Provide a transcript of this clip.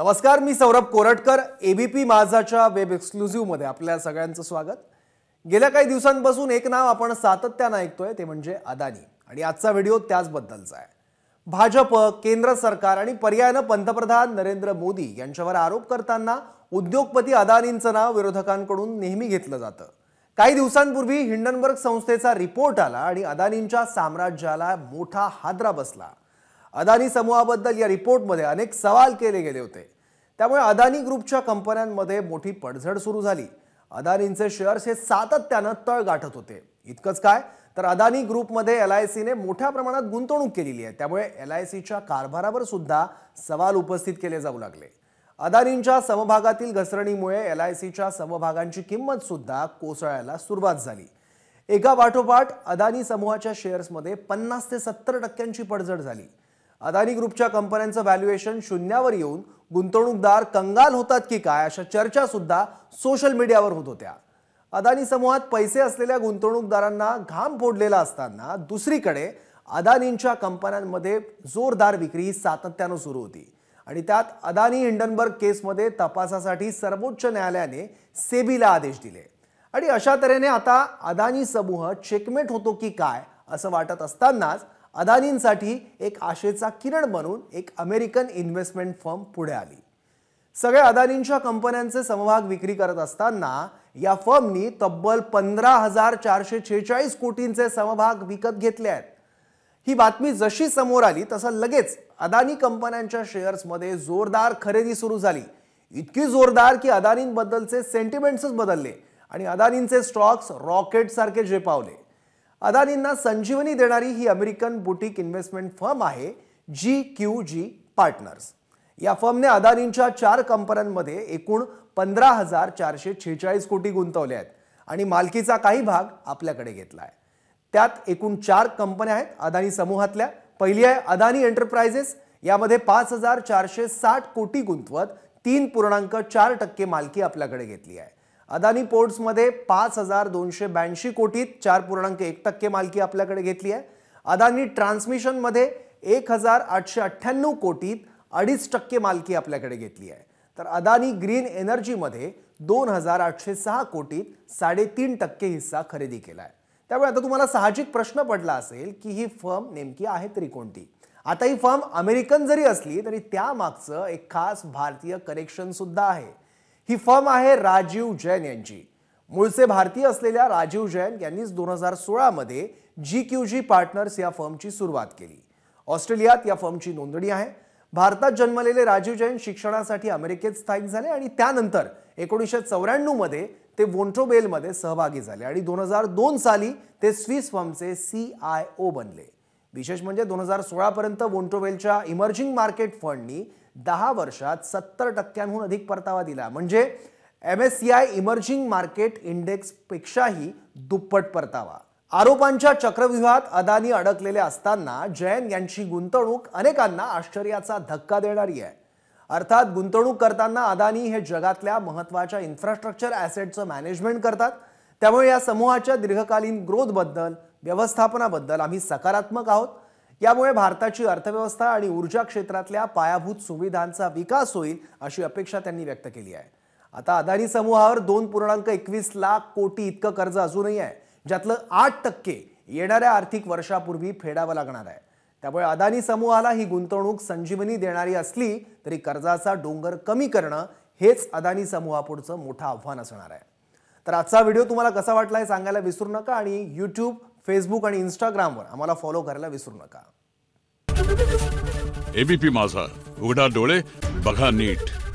नमस्कार मी सौरभ कोरटकर एबीपी माझाच्या वेब एक्सक्लुझिव्ह मध्ये आपल्या सगळ्यांचं स्वागत गेल्या काही दिवसांपासून एक नाव आपण सातत्यानं ऐकतोय ते म्हणजे अदानी आणि आजचा व्हिडिओ त्याचबद्दलचा आहे भाजप केंद्र सरकार आणि पर्यायानं पंतप्रधान नरेंद्र मोदी यांच्यावर आरोप करताना उद्योगपती अदानींचं नाव विरोधकांकडून नेहमी घेतलं जातं काही दिवसांपूर्वी हिंडनबर्ग संस्थेचा रिपोर्ट आला आणि अदानींच्या साम्राज्याला मोठा हादरा बसला अदानी समूहाबद्दल या रिपोर्टमध्ये अनेक सवाल केले गेले होते त्यामुळे अदानी ग्रुपच्या कंपन्यांमध्ये मोठी पडझड सुरू झाली अदानींचे शेअर्स हे सातत्यानं तळ गाठत होते इतकंच काय तर अदानी ग्रुपमध्ये एल आय सीने मोठ्या प्रमाणात गुंतवणूक केलेली आहे त्यामुळे एल आय सीच्या कारभारावर सुद्धा सवाल उपस्थित केले जाऊ लागले अदानींच्या समभागातील घसरणीमुळे एल आय सीच्या समभागांची किंमत सुद्धा कोसळायला सुरुवात झाली एका पाठोपाठ अदानी समूहाच्या शेअर्समध्ये पन्नास ते सत्तर टक्क्यांची पडझड झाली अदानी ग्रुपच्या कंपन्यांचं व्हॅल्युएशन शून्यावर येऊन गुंतवणूकदार कंगाल होतात की काय अशा चर्चा सुद्धा सोशल मीडियावर होत होत्या अदानी समूहात पैसे असलेल्या गुंतवणूकदारांना घाम फोडलेला असताना दुसरीकडे अदानींच्या कंपन्यांमध्ये जोरदार विक्री सातत्यानं सुरू होती आणि त्यात अदानी हिंडनबर्ग केसमध्ये तपासासाठी सर्वोच्च न्यायालयाने सेबीला आदेश दिले आणि अशा तऱ्हेने आता अदानी समूह चेकमेट होतो की काय असं वाटत असतानाच अदानींसाठी एक आशेचा किरण बनून एक अमेरिकन इन्व्हेस्टमेंट फर्म पुढे आली सगळ्या अदानींच्या कंपन्यांचे समभाग विक्री करत असताना या फर्मनी तब्बल पंधरा हजार चारशे छेचाळीस कोटींचे समभाग विकत घेतले आहेत ही बातमी जशी समोर आली तसं लगेच अदानी कंपन्यांच्या शेअर्समध्ये जोरदार खरेदी सुरू झाली इतकी जोरदार की अदानींबद्दलचे सेंटिमेंट्सच बदलले आणि अदानींचे स्टॉक्स रॉकेटसारखे झेपावले अदानींना संजीवनी देणारी ही अमेरिकन बुटीक इन्व्हेस्टमेंट फर्म आहे जी क्यू जी पार्टनर्स या फर्मने अदानींच्या चार कंपन्यांमध्ये एकूण पंधरा हजार चारशे छेचाळीस कोटी गुंतवले आहेत आणि मालकीचा काही भाग आपल्याकडे घेतला आहे त्यात एकूण चार कंपन्या आहेत अदानी समूहातल्या पहिली आहे अदानी एंटरप्राइजेस यामध्ये पाच हजार चारशे साठ कोटी गुंतवत तीन पूर्णांक चार टक्के मालकी आपल्याकडे घेतली आहे अदानी पोर्ट्समध्ये पाच हजार दोनशे ब्याऐंशी कोटीत चार पूर्णांक एक टक्के मालकी आपल्याकडे घेतली आहे अदानी ट्रान्समिशनमध्ये एक हजार आठशे अठ्ठ्याण्णव कोटीत अडीच टक्के मालकी आपल्याकडे घेतली आहे तर अदानी ग्रीन एनर्जीमध्ये दोन हजार आठशे सहा कोटीत साडेतीन टक्के हिस्सा खरेदी केला आहे त्यामुळे आता तुम्हाला साहजिक प्रश्न पडला असेल की ही फर्म नेमकी आहे तरी कोणती आता ही फर्म अमेरिकन जरी असली तरी त्यामागचं एक खास भारतीय कनेक्शन सुद्धा आहे ही फर्म आहे राजीव जैन यांची मूळचे भारतीय असलेल्या राजीव जैन यांनीच दोन हजार सोळामध्ये जी क्यू जी पार्टनर्स या फर्मची सुरुवात केली ऑस्ट्रेलियात या फर्मची नोंदणी आहे भारतात जन्मलेले राजीव जैन शिक्षणासाठी अमेरिकेत स्थायिक झाले आणि त्यानंतर एकोणीसशे चौऱ्याण्णवमध्ये ते वोन्टोबेलमध्ये सहभागी झाले आणि दोन हजार दोन साली ते स्विस फर्मचे सी आय ओ बनले विशेष म्हणजे दोन हजार सोळापर्यंत वोंटोबेलच्या इमर्जिंग मार्केट फंडनी दहा वर्षात सत्तर टक्क्यांहून अधिक परतावा दिला म्हणजे M S C I emerging market इंडेक्सपेक्षाही दुप्पट परतावा आरोपांच्या चक्रव्यूहात अदानी अडकलेले असताना जैन यांची गुंतवणूक अनेकांना आश्चर्याचा धक्का देणारी आहे अर्थात गुंतवणूक करताना अदानी हे जगातल्या महत्त्वाच्या इन्फ्रास्ट्रक्चर ॲसेटचं मॅनेजमेंट करतात त्यामुळे या समूहाच्या दीर्घकालीन ग्रोथबद्दल व्यवस्थापनाबद्दल आम्ही सकारात्मक आहोत यामुळे भारताची अर्थव्यवस्था आणि ऊर्जा क्षेत्रातल्या पायाभूत सुविधांचा विकास होईल अशी अपेक्षा त्यांनी व्यक्त केली आहे आता अदानी समूहावर दोन पूर्णांक एकवीस लाख कोटी इतकं कर्ज अजूनही आहे ज्यातलं आठ टक्के येणाऱ्या आर्थिक वर्षापूर्वी फेडावं लागणार आहे त्यामुळे अदानी समूहाला ही गुंतवणूक संजीवनी देणारी असली तरी कर्जाचा डोंगर कमी करणं हेच अदानी समूहापुढचं मोठं आव्हान असणार आहे तर आजचा व्हिडिओ तुम्हाला कसा वाटला हे सांगायला विसरू नका आणि यूट्यूब फेसबुक आणि इंस्टाग्रामवर आम्हाला फॉलो करायला विसरू नका एबीपी माझा उघडा डोळे बघा नीट